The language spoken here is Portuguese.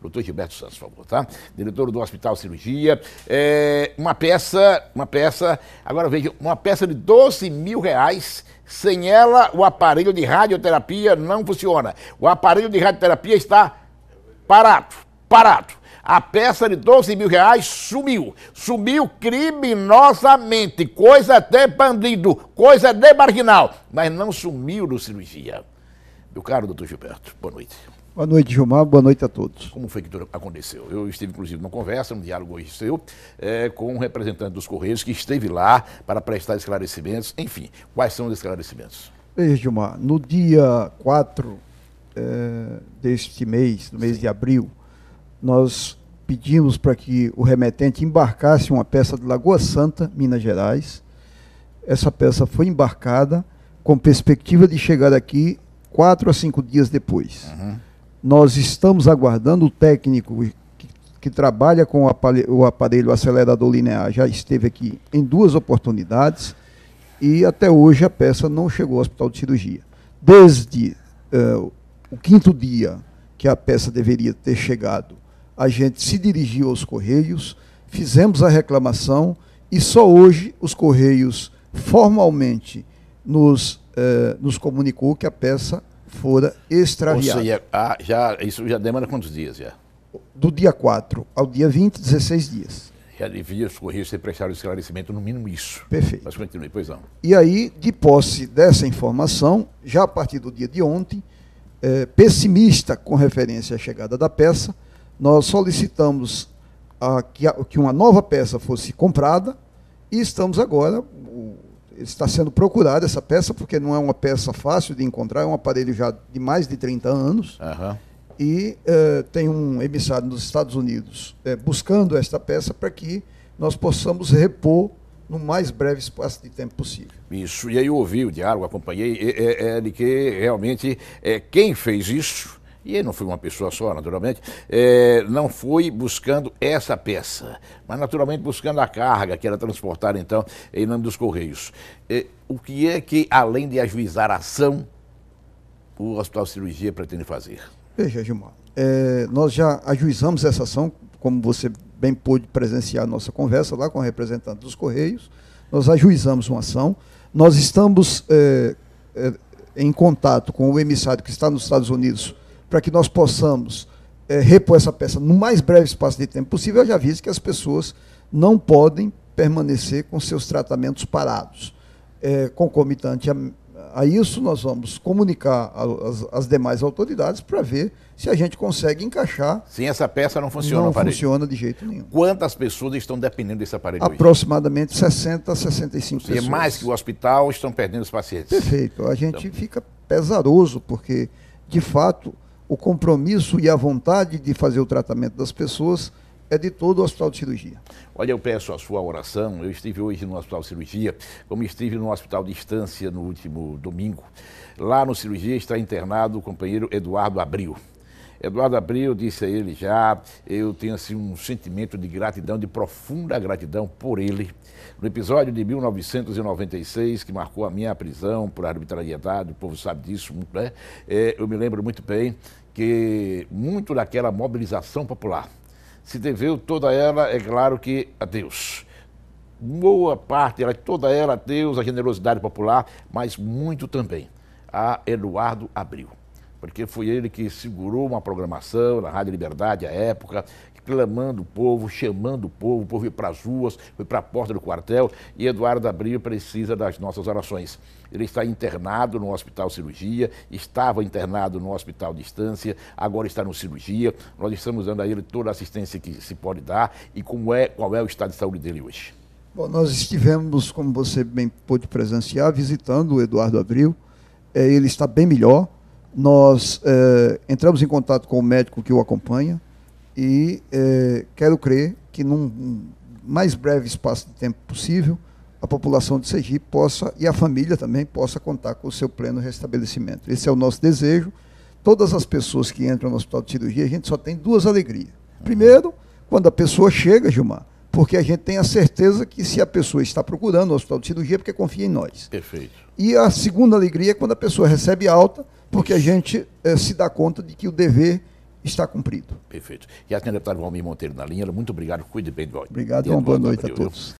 Doutor Gilberto Santos, por favor, tá? Diretor do Hospital Cirurgia. É, uma peça, uma peça, agora veja, uma peça de 12 mil reais. Sem ela, o aparelho de radioterapia não funciona. O aparelho de radioterapia está parado, parado. A peça de 12 mil reais sumiu. Sumiu criminosamente. Coisa até bandido, coisa de marginal. Mas não sumiu do cirurgia. Meu caro doutor Gilberto, boa noite. Boa noite, Gilmar. Boa noite a todos. Como foi que aconteceu? Eu estive, inclusive, numa conversa, num diálogo hoje seu, é, com um representante dos Correios que esteve lá para prestar esclarecimentos. Enfim, quais são os esclarecimentos? Veja, Gilmar, no dia 4 é, eh, deste mês, do mês Sim. de abril, nós pedimos para que o remetente embarcasse uma peça de Lagoa Santa, Minas Gerais. Essa peça foi embarcada com perspectiva de chegar aqui quatro a cinco dias depois. Uhum. Nós estamos aguardando o técnico que, que trabalha com o aparelho, o aparelho acelerador linear, já esteve aqui em duas oportunidades e até hoje a peça não chegou ao hospital de cirurgia. Desde uh, o quinto dia que a peça deveria ter chegado, a gente se dirigiu aos Correios, fizemos a reclamação e só hoje os Correios formalmente nos, eh, nos comunicou que a peça fora extraviado. Ou seja, ah, já, isso já demora quantos dias já? Do dia 4 ao dia 20, 16 dias. Já devia os Correios prestar prestado esclarecimento, no mínimo isso. Perfeito. Mas continue, pois não. E aí, de posse dessa informação, já a partir do dia de ontem, é, pessimista com referência à chegada da peça, nós solicitamos a, que, a, que uma nova peça fosse comprada e estamos agora está sendo procurada essa peça, porque não é uma peça fácil de encontrar, é um aparelho já de mais de 30 anos. Uhum. E uh, tem um emissário nos Estados Unidos uh, buscando esta peça para que nós possamos repor no mais breve espaço de tempo possível. Isso, e aí eu ouvi o diálogo, acompanhei, é, é, é de que realmente é, quem fez isso e ele não foi uma pessoa só, naturalmente, é, não foi buscando essa peça, mas naturalmente buscando a carga que era transportada, então, em nome dos Correios. É, o que é que, além de ajuizar a ação, o Hospital Cirurgia pretende fazer? Veja, Gilmar, é, nós já ajuizamos essa ação, como você bem pôde presenciar nossa conversa lá com o representante dos Correios, nós ajuizamos uma ação, nós estamos é, é, em contato com o emissário que está nos Estados Unidos para que nós possamos é, repor essa peça no mais breve espaço de tempo possível, eu já aviso que as pessoas não podem permanecer com seus tratamentos parados. É, concomitante a, a, isso, nós vamos comunicar às demais autoridades para ver se a gente consegue encaixar. Sim, essa peça não funciona. Não funciona de jeito nenhum. Quantas pessoas estão dependendo desse aparelho? Aproximadamente hoje? 60 a 65 é pessoas. E mais que o hospital estão perdendo os pacientes. Perfeito. A gente então... fica pesaroso, porque, de fato, o compromisso e a vontade de fazer o tratamento das pessoas é de todo o hospital de cirurgia. Olha, eu peço a sua oração. Eu estive hoje no hospital de cirurgia, como estive no hospital de instância no último domingo. Lá no cirurgia está internado o companheiro Eduardo Abril. Eduardo Abril disse a ele já, eu tenho assim um sentimento de gratidão, de profunda gratidão por ele. No episódio de 1996, que marcou a minha prisão por arbitrariedade, o povo sabe disso, né? É, eu me lembro muito bem que muito daquela mobilização popular se deveu toda ela, é claro que a Deus boa parte, ela, toda ela, Deus, a generosidade popular, mas muito também a Eduardo Abril porque foi ele que segurou uma programação na Rádio Liberdade à época, clamando o povo, chamando o povo, o povo foi para as ruas, foi para a porta do quartel e Eduardo Abril precisa das nossas orações. Ele está internado no hospital cirurgia, estava internado no hospital distância, agora está no cirurgia. Nós estamos dando a ele toda a assistência que se pode dar e como é, qual é o estado de saúde dele hoje. Bom, nós estivemos, como você bem pôde presenciar, visitando o Eduardo Abril. É, ele está bem melhor, nós é, entramos em contato com o médico que o acompanha e é, quero crer que num mais breve espaço de tempo possível a população de Sergipe possa e a família também possa contar com o seu pleno restabelecimento. Esse é o nosso desejo. Todas as pessoas que entram no hospital de cirurgia, a gente só tem duas alegrias. Primeiro, quando a pessoa chega, Gilmar, porque a gente tem a certeza que se a pessoa está procurando o hospital de cirurgia, é porque confia em nós. Perfeito. E a segunda alegria é quando a pessoa recebe alta, porque a gente eh, se dá conta de que o dever está cumprido. Perfeito. E a senhora deputada Valmir Monteiro na linha, muito obrigado, cuide bem do Obrigado e uma boa noite a todos.